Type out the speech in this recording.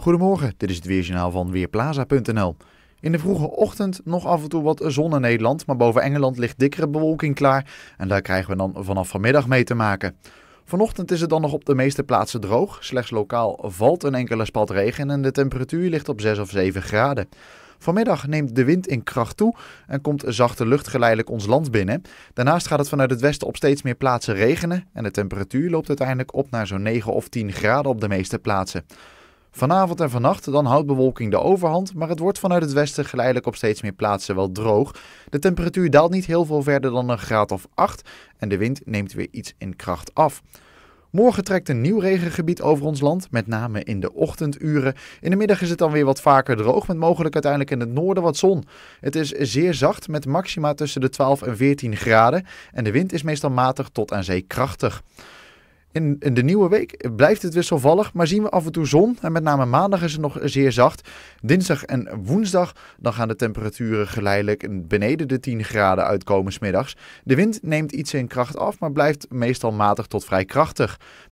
Goedemorgen, dit is het weerjournaal van Weerplaza.nl. In de vroege ochtend nog af en toe wat zon in Nederland, maar boven Engeland ligt dikkere bewolking klaar en daar krijgen we dan vanaf vanmiddag mee te maken. Vanochtend is het dan nog op de meeste plaatsen droog, slechts lokaal valt een enkele spat regen en de temperatuur ligt op 6 of 7 graden. Vanmiddag neemt de wind in kracht toe en komt zachte lucht geleidelijk ons land binnen. Daarnaast gaat het vanuit het westen op steeds meer plaatsen regenen en de temperatuur loopt uiteindelijk op naar zo'n 9 of 10 graden op de meeste plaatsen. Vanavond en vannacht dan houdt bewolking de overhand, maar het wordt vanuit het westen geleidelijk op steeds meer plaatsen wel droog. De temperatuur daalt niet heel veel verder dan een graad of 8 en de wind neemt weer iets in kracht af. Morgen trekt een nieuw regengebied over ons land, met name in de ochtenduren. In de middag is het dan weer wat vaker droog, met mogelijk uiteindelijk in het noorden wat zon. Het is zeer zacht, met maxima tussen de 12 en 14 graden en de wind is meestal matig tot aan zee krachtig. In, in de nieuwe week blijft het wisselvallig, maar zien we af en toe zon. En met name maandag is het nog zeer zacht. Dinsdag en woensdag dan gaan de temperaturen geleidelijk beneden de 10 graden uitkomen smiddags. De wind neemt iets in kracht af, maar blijft meestal matig tot vrij krachtig.